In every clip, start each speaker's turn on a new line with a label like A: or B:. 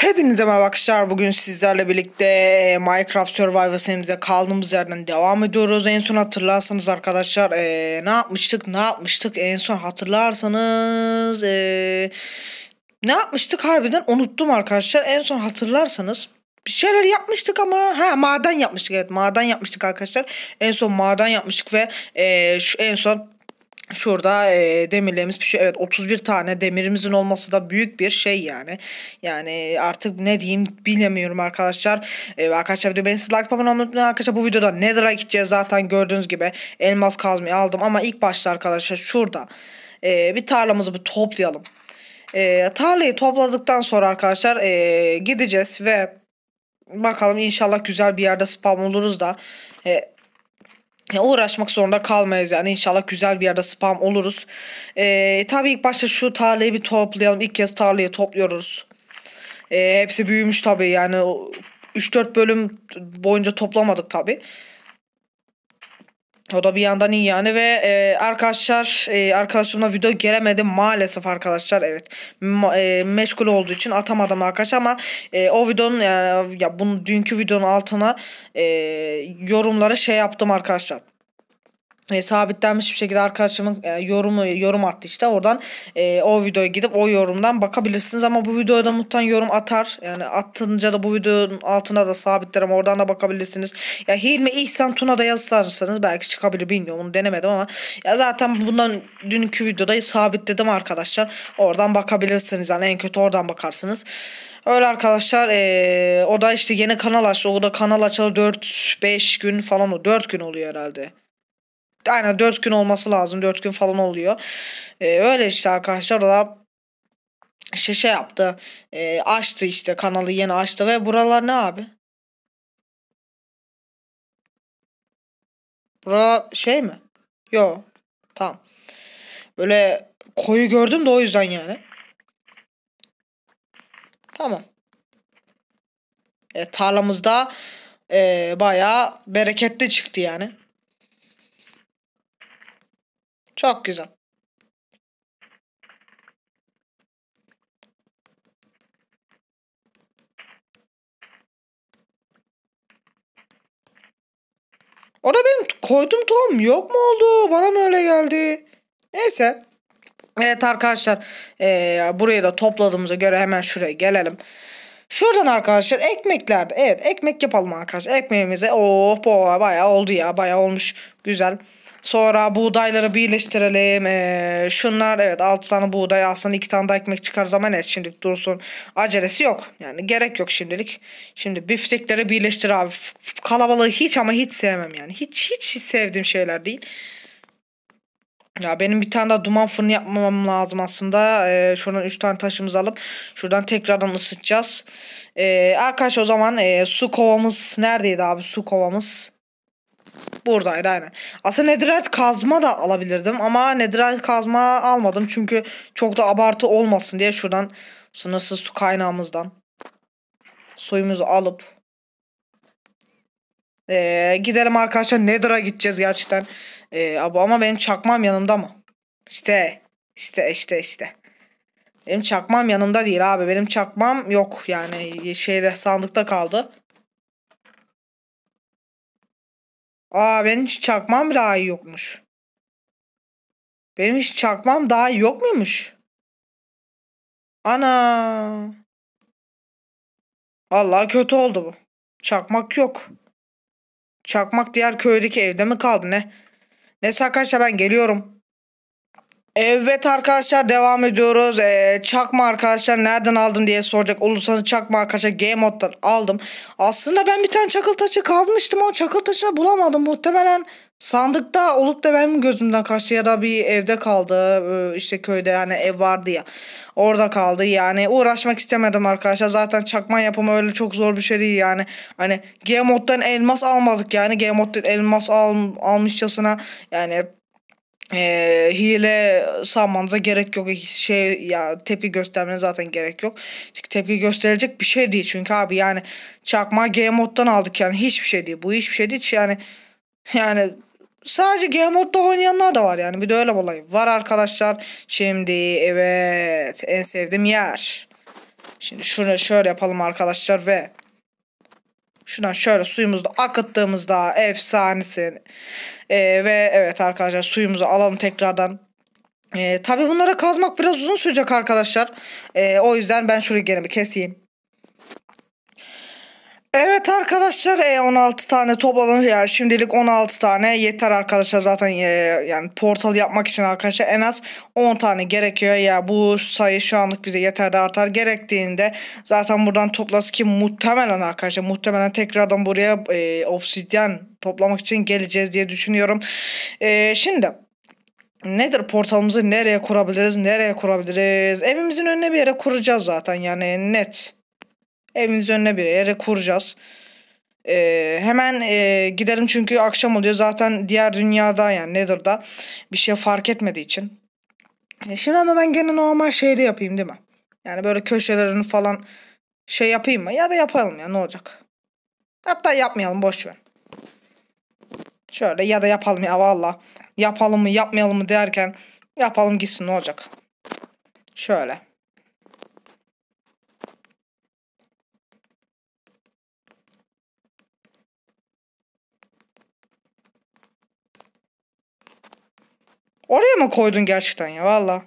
A: Hepinize merhaba arkadaşlar. Bugün sizlerle birlikte e, Minecraft Survivor serimize kaldığımız yerden devam ediyoruz. En son hatırlarsanız arkadaşlar ee, ne yapmıştık ne yapmıştık en son hatırlarsanız ee, ne yapmıştık harbiden unuttum arkadaşlar. En son hatırlarsanız bir şeyler yapmıştık ama ha maden yapmıştık evet maden yapmıştık arkadaşlar. En son maden yapmıştık ve ee, şu en son Şurada e, demirlerimiz pişiyor. Evet 31 tane demirimizin olması da büyük bir şey yani. Yani artık ne diyeyim bilemiyorum arkadaşlar. E, arkadaşlar videoyu beğenirsiniz. Like yapmayı unutmayın arkadaşlar. Bu videoda Nether'a gideceğiz zaten gördüğünüz gibi. Elmas kazmayı aldım ama ilk başta arkadaşlar şurada e, bir tarlamızı bir toplayalım. E, tarlayı topladıktan sonra arkadaşlar e, gideceğiz ve bakalım inşallah güzel bir yerde spam oluruz da e, uğraşmak zorunda kalmayız yani inşallah güzel bir yerde spam oluruz. Ee, tabii ilk başta şu tarlayı bir toplayalım. İlk kez tarlayı topluyoruz. Ee, hepsi büyümüş tabii yani 3-4 bölüm boyunca toplamadık tabii. O da bir yandan iyi yani ve e, arkadaşlar e, arkadaşımla video gelemedi maalesef arkadaşlar evet Ma, e, meşgul olduğu için atamadım arkadaşlar ama e, o videonun yani e, ya bunun dünkü videonun altına e, yorumlara şey yaptım arkadaşlar e, sabitlenmiş bir şekilde arkadaşımın e, yorumu yorum attı işte oradan e, o videoya gidip o yorumdan bakabilirsiniz ama bu videoya da mutlaka yorum atar yani attınca da bu videonun altına da sabitlerim oradan da bakabilirsiniz ya Hilmi İhsan Tuna da yazarsanız belki çıkabilir bilmiyorum onu denemedim ama ya zaten bundan dünkü videoda sabitledim arkadaşlar oradan bakabilirsiniz yani en kötü oradan bakarsınız Öyle arkadaşlar ee, o da işte yeni kanal açtı o da kanal açalı 4-5 gün falan o 4 gün oluyor herhalde aynen 4 gün olması lazım. 4 gün falan oluyor. Ee, öyle işte arkadaşlar. O da işte şey yaptı. E, açtı işte kanalı yeni açtı. Ve buralar ne abi?
B: Buralar şey mi? yok Tamam.
A: Böyle koyu gördüm de o yüzden yani. Tamam. E, tarlamızda e, bayağı bereketli çıktı yani. Çok güzel. O da benim koydum tohum yok mu oldu? Bana mı öyle geldi? Neyse. Evet arkadaşlar ee, burayı da topladığımıza göre hemen şuraya gelelim. Şuradan arkadaşlar ekmeklerde evet ekmek yapalım arkadaşlar. Ekmeğimize oh bayağı oldu ya bayağı olmuş güzel. Sonra buğdayları birleştirelim. Ee, şunlar evet 6 tane buğday aslında 2 tane daha ekmek çıkar zaman et şimdilik dursun. Acelesi yok. Yani gerek yok şimdilik. Şimdi biftekleri birleştir abi. Kalabalığı hiç ama hiç sevmem yani. Hiç hiç, hiç sevdiğim şeyler değil. Ya benim bir tane daha duman fırını yapmam lazım aslında. Ee, şuradan 3 tane taşımızı alıp şuradan tekrardan ısıtacağız. Ee, arkadaşlar o zaman e, su kovamız neredeydi abi su kovamız? Buradaydı aynen. Aslında nedirat kazma da alabilirdim ama nedirat kazma almadım çünkü çok da abartı olmasın diye şuradan sınırsız su kaynağımızdan suyumuzu alıp ee, gidelim arkadaşlar Nether'a gideceğiz gerçekten. Ee, ama benim çakmam yanımda mı? İşte işte işte işte. Benim çakmam yanımda değil abi. Benim çakmam yok yani şeyde sandıkta kaldı.
B: Aa benim hiç çakmam daha iyi yokmuş. Benim hiç çakmam daha iyi yok muymuş? Ana. Allah kötü oldu bu. Çakmak yok.
A: Çakmak diğer köydeki evde mi kaldı ne? Neyse arkadaşlar ben geliyorum. Evet arkadaşlar devam ediyoruz. Ee, çakma arkadaşlar nereden aldın diye soracak olursanız çakma arkadaşlar Game moddan aldım. Aslında ben bir tane çakıl taşı kazmıştım ama çakıl taşını bulamadım. Muhtemelen sandıkta olup da benim gözümden kaçtı ya da bir evde kaldı. Ee, işte köyde yani ev vardı ya. Orada kaldı yani uğraşmak istemedim arkadaşlar. Zaten çakma yapımı öyle çok zor bir şey değil yani. Hani Game moddan elmas almadık yani. Game Mode'dan elmas al almışçasına yani e, hile sağmanıza gerek yok. Şey ya tepki göstermenize zaten gerek yok. Çünkü tepki gösterecek bir şey değil. Çünkü abi yani çakma game moddan aldık yani hiçbir şey değil. Bu hiçbir şey değil. Yani yani sadece game modda oynayanlar da var yani. Bir de öyle olay var arkadaşlar. Şimdi evet en sevdiğim yer. Şimdi şunu şöyle yapalım arkadaşlar ve şuna şöyle suyumuzu akıttığımızda efsanesin. E, ve evet arkadaşlar suyumuzu alalım tekrardan. E, tabii bunlara kazmak biraz uzun sürecek arkadaşlar. E, o yüzden ben şurayı gene bir keseyim. Evet arkadaşlar 16 e, tane top alın yani şimdilik 16 tane yeter arkadaşlar zaten e, yani portal yapmak için arkadaşlar en az 10 tane gerekiyor ya bu sayı şu anlık bize yeter de artar gerektiğinde zaten buradan toplas ki muhtemelen arkadaşlar muhtemelen tekrardan buraya e, obsidyen toplamak için geleceğiz diye düşünüyorum. E, şimdi nedir portalımızı nereye kurabiliriz nereye kurabiliriz evimizin önüne bir yere kuracağız zaten yani net. Evimiz önüne bir yere kuracağız. Ee, hemen e, gidelim çünkü akşam oluyor. Zaten diğer dünyada yani Nether'da bir şey fark etmediği için. E şimdi ama ben gene normal şeyde yapayım değil mi? Yani böyle köşelerini falan şey yapayım mı? Ya da yapalım ya ne olacak? Hatta yapmayalım boş ver. Şöyle ya da yapalım ya valla. Yapalım mı yapmayalım mı derken yapalım gitsin ne olacak? Şöyle.
B: Oraya mı koydun gerçekten ya valla?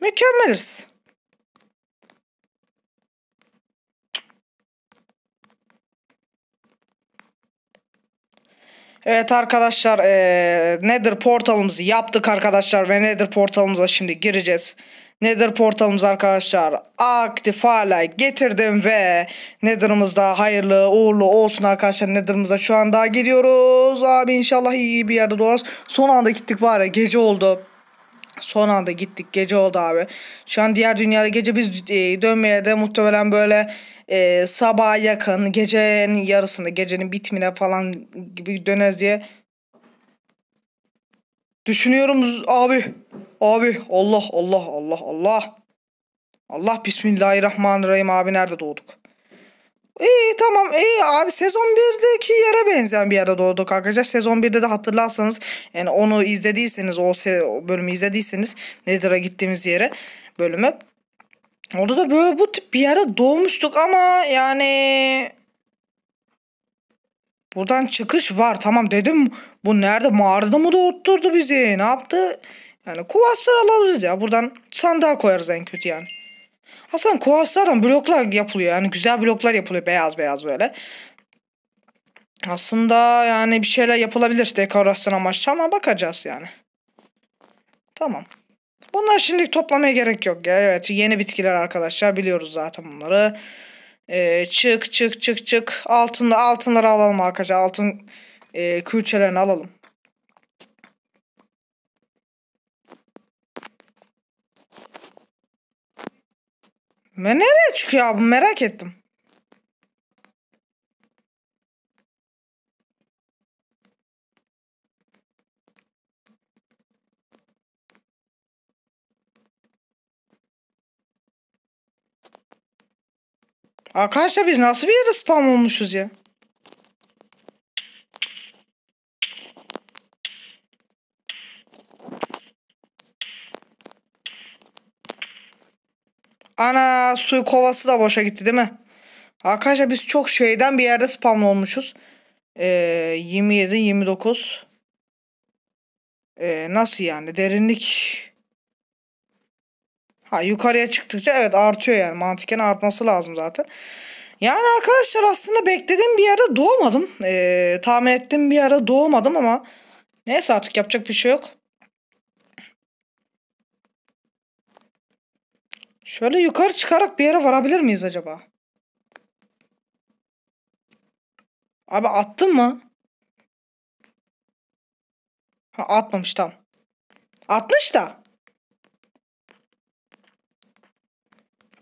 B: Mükemmeliz.
A: Evet arkadaşlar e, Nether portalımızı yaptık arkadaşlar ve Nether portalımıza şimdi gireceğiz. Nether portalımız arkadaşlar aktif hala getirdim ve Nether'ımızda hayırlı uğurlu olsun arkadaşlar Nether'ımıza şu an daha gidiyoruz abi inşallah iyi bir yerde doğarız son anda gittik var ya gece oldu Son anda gittik gece oldu abi. Şu an diğer dünyada gece biz e, dönmeye de muhtemelen böyle e, sabaha yakın gecenin yarısında gecenin bitimine falan gibi döneriz diye Düşünüyorum abi. Abi Allah Allah Allah Allah. Allah bismillahirrahmanirrahim abi nerede doğduk? İyi tamam iyi abi sezon 1'deki yere benzeyen bir yerde doğduk arkadaşlar. Sezon 1'de de hatırlarsanız yani onu izlediyseniz o, o bölümü izlediyseniz Nether'a gittiğimiz yere bölümü Orada da böyle bu tip bir yerde doğmuştuk ama yani Buradan çıkış var tamam dedim. Bu nerede mağarada mı da oturdu bizi ne yaptı? Yani kuvaslar alabiliriz ya. Buradan sandığa koyarız en kötü yani. Aslında kuvaslardan bloklar yapılıyor. Yani güzel bloklar yapılıyor beyaz beyaz böyle. Aslında yani bir şeyler yapılabilir dekorasyon amaçlı ama bakacağız yani. Tamam. Bunlar şimdilik toplamaya gerek yok ya. Evet yeni bitkiler arkadaşlar biliyoruz zaten bunları. Ee, çık çık çık çık. Altında altınları alalım arkadaşlar. Altın e, külçelerini alalım.
B: Ve nereye çıkıyor abi merak ettim.
A: Arkadaşlar biz nasıl bir yere spam olmuşuz ya? Ana su kovası da boşa gitti değil mi? Arkadaşlar biz çok şeyden bir yerde spam olmuşuz. Ee, 27, 29. Ee, nasıl yani? Derinlik Ha yukarıya çıktıkça evet artıyor yani. Mantıken artması lazım zaten. Yani arkadaşlar aslında beklediğim bir yerde doğmadım. Ee, tahmin ettiğim bir yerde doğmadım ama neyse artık yapacak bir şey yok. Şöyle yukarı çıkarak bir yere
B: varabilir miyiz acaba? Abi attın mı? Ha, atmamış tam.
A: Atmış da.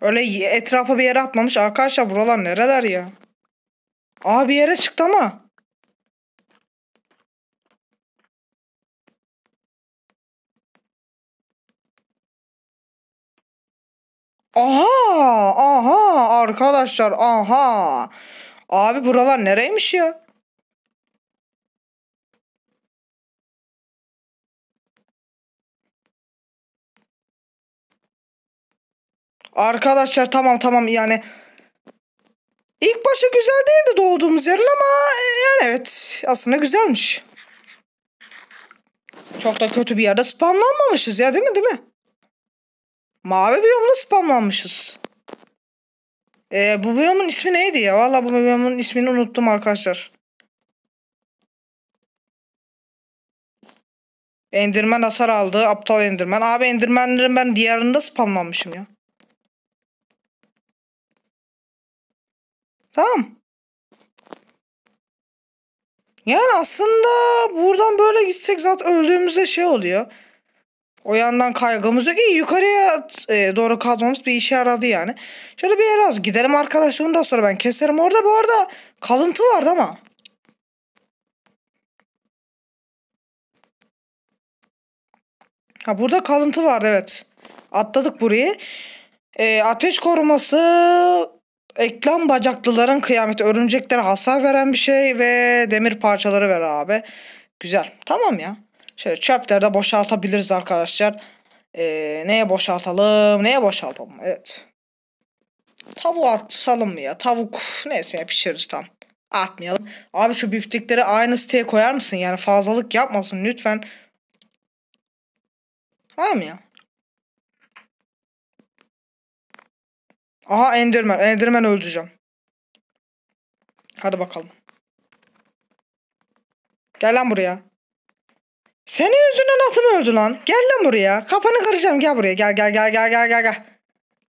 A: Öyle etrafa bir yere atmamış. Arkadaşlar buralar nereler ya? Aa bir yere çıktı ama.
B: Aha! Aha! Arkadaşlar aha! Abi buralar nereymiş ya? Arkadaşlar tamam tamam
A: yani. İlk başta güzel değildi doğduğumuz yerin ama e, yani evet aslında güzelmiş. Çok da kötü bir yerde spamlanmamışız ya değil mi değil mi? Mavi biyomda spamlanmışız. Ee, bu biyomun ismi neydi ya? Valla bu biyomun ismini unuttum arkadaşlar.
B: Endirmen hasar aldı. Aptal endirmen. Abi endirmenlerin ben diğerinde spamlanmışım ya. Tamam.
A: Yani aslında buradan böyle gitsek zaten öldüğümüzde şey oluyor. O yandan kaygımız yok. İyi yukarıya e, doğru kazmamız bir işe yaradı yani. Şöyle bir yere az gidelim arkadaşlar. Ondan sonra ben keserim. Orada bu arada kalıntı vardı ama. Ha burada kalıntı vardı evet. Atladık burayı. E, ateş koruması eklem bacaklıların kıyameti örümceklere hasar veren bir şey ve demir parçaları ver abi. Güzel. Tamam ya. Şöyle çöplerde boşaltabiliriz arkadaşlar. Ee, neye boşaltalım? Neye boşaltalım? Evet. Tavuğu atsalım mı ya? Tavuk neyse ya pişiririz tam. Atmayalım. Abi şu biftekleri aynı siteye koyar mısın? Yani fazlalık yapmasın lütfen.
B: Var mı ya? Aha
A: Enderman. Enderman öldüreceğim. Hadi bakalım. Gel lan buraya. Senin yüzünden atım öldü lan. Gel lan buraya. Kafanı kıracağım. Gel buraya. Gel gel gel gel gel gel gel.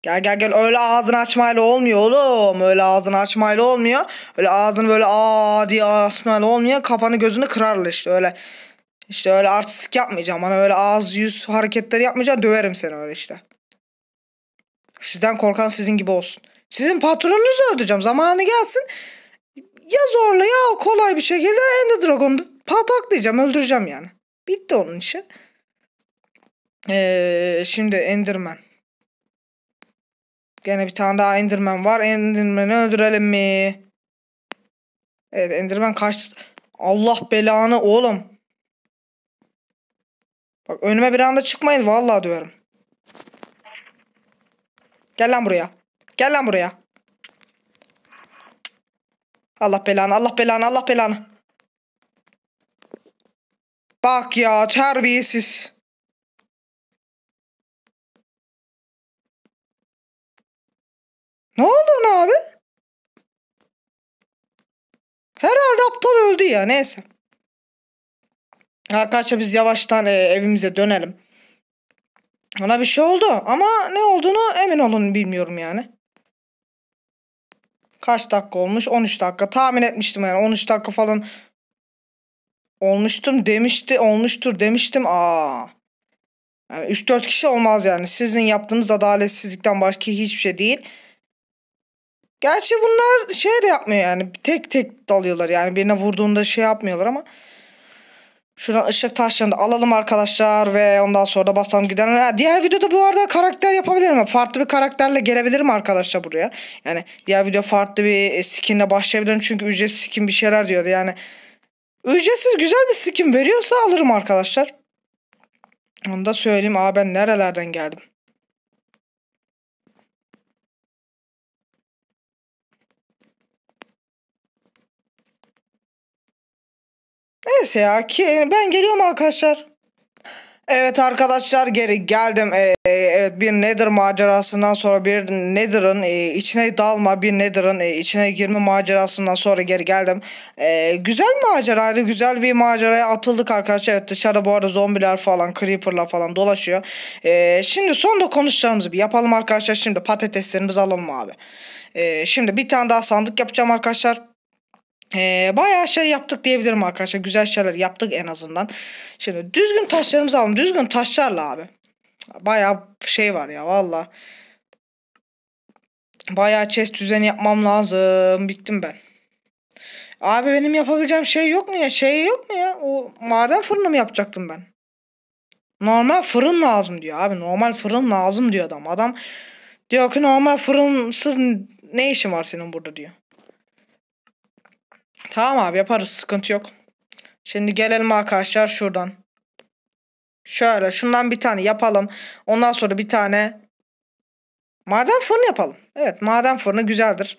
A: Gel gel gel öyle ağzını açmayla olmuyor oğlum. Öyle ağzını açmayla olmuyor. Öyle ağzını böyle aa diye açmayla olmuyor. Kafanı gözünü kırarlar işte öyle. İşte öyle artistik yapmayacağım. Bana öyle ağız yüz hareketleri yapmayacağım. Döverim seni öyle işte. Sizden korkan sizin gibi olsun. Sizin patronunuzu öldüreceğim. Zamanı gelsin. Ya zorla ya kolay bir şekilde Ender Dragon'u pataklayacağım. Öldüreceğim yani. Bitti onun işi. Ee, şimdi Enderman. Gene bir tane daha Enderman var. Enderman'ı öldürelim mi? Evet Enderman kaç... Allah belanı oğlum. Bak önüme bir anda çıkmayın. Vallahi diyorum. Gel lan buraya. Gel lan buraya. Allah belanı Allah belanı Allah belanı. Bak ya terbiyesiz.
B: Ne oldu ona abi? Herhalde aptal öldü
A: ya neyse. Arkadaşlar biz yavaştan e, evimize dönelim. Ona bir şey oldu ama ne olduğunu emin olun bilmiyorum yani. Kaç dakika olmuş? 13 dakika. Tahmin etmiştim yani 13 dakika falan. Olmuştum demişti, olmuştur demiştim. Aa. Yani 3-4 kişi olmaz yani. Sizin yaptığınız adaletsizlikten başka hiçbir şey değil. Gerçi bunlar şey de yapmıyor yani. Tek tek dalıyorlar yani. Birine vurduğunda şey yapmıyorlar ama. Şuradan ışık taşlarını alalım arkadaşlar ve ondan sonra da basalım gidelim. Ha, diğer videoda bu arada karakter yapabilirim. Farklı bir karakterle gelebilirim arkadaşlar buraya. Yani diğer video farklı bir e, skinle başlayabilirim. Çünkü ücretsiz skin bir şeyler diyordu yani. Ücretsiz güzel bir skin veriyorsa alırım arkadaşlar. Onu da söyleyeyim. Aa ben nerelerden geldim. Neyse ya ki ben geliyorum arkadaşlar. Evet arkadaşlar geri geldim. Ee, evet bir Nether macerasından sonra bir Nether'ın e, içine dalma, bir Nether'ın e, içine girme macerasından sonra geri geldim. Ee, güzel maceraydı. Güzel bir maceraya atıldık arkadaşlar. Evet dışarıda bu arada zombiler falan, creeper'lar falan dolaşıyor. Ee, şimdi son da konuşacağımızı bir yapalım arkadaşlar. Şimdi patateslerimizi alalım abi. Ee, şimdi bir tane daha sandık yapacağım arkadaşlar. E, bayağı şey yaptık diyebilirim arkadaşlar. Güzel şeyler yaptık en azından. Şimdi düzgün taşlarımızı alalım. Düzgün taşlarla abi. Bayağı şey var ya valla. Bayağı chest düzeni yapmam lazım. Bittim ben. Abi benim yapabileceğim şey yok mu ya? Şey yok mu ya? O maden fırını mı yapacaktım ben? Normal fırın lazım diyor abi. Normal fırın lazım diyor adam. Adam diyor ki normal fırınsız ne işin var senin burada diyor. Tamam abi yaparız sıkıntı yok. Şimdi gelelim arkadaşlar şuradan. Şöyle şundan bir tane yapalım. Ondan sonra bir tane maden fırını yapalım. Evet maden fırını güzeldir.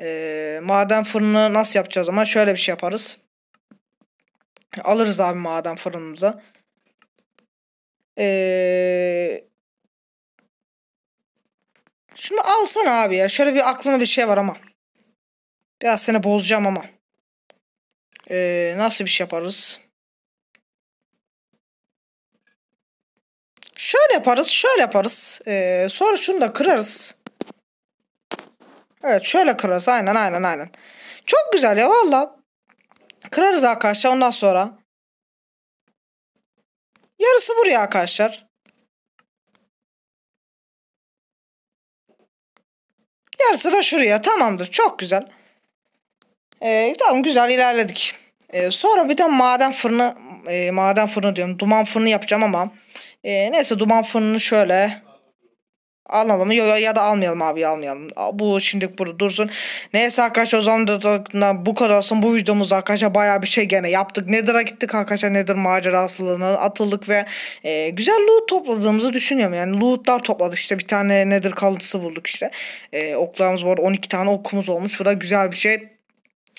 A: Ee, maden fırını nasıl yapacağız ama şöyle bir şey yaparız. Alırız abi maden fırınımıza.
B: Ee, şunu alsana abi ya. Şöyle bir aklına bir şey var ama. Biraz seni bozacağım ama. Ee, nasıl bir şey yaparız?
A: Şöyle yaparız, şöyle yaparız. Ee, sonra şunu da kırarız. Evet şöyle kırarız. Aynen aynen aynen. Çok güzel ya valla. Kırarız arkadaşlar ondan sonra. Yarısı buraya arkadaşlar. Yarısı da şuraya. Tamamdır. Çok güzel. E, tamam güzel ilerledik. E, sonra bir de maden fırını e, maden fırını diyorum. Duman fırını yapacağım ama e, neyse duman fırını şöyle alalım ya, ya da almayalım abi almayalım. Bu şimdi burada dursun. Neyse arkadaşlar o zaman da bu kadar olsun. Bu videomuzda arkadaşlar baya bir şey gene yaptık. Nether'a gittik arkadaşlar nedir macerasılığına atıldık ve e, güzel loot topladığımızı düşünüyorum. Yani lootlar topladık işte bir tane nedir kalıntısı bulduk işte. E, oklarımız var 12 tane okumuz olmuş. Bu da güzel bir şey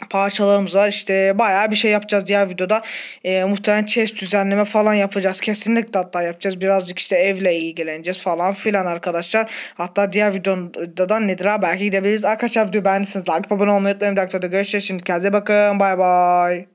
A: parçalarımız var. İşte bayağı bir şey yapacağız diğer videoda. E, muhtemelen chest düzenleme falan yapacağız. Kesinlikle hatta yapacağız. Birazcık işte evle ilgileneceğiz falan filan arkadaşlar. Hatta diğer videoda da nedir ha belki gidebiliriz. Arkadaşlar video beğendiyseniz like abone olmayı unutmayın. Bir dakika da görüşürüz. Şimdi kendinize bakın. Bay bay.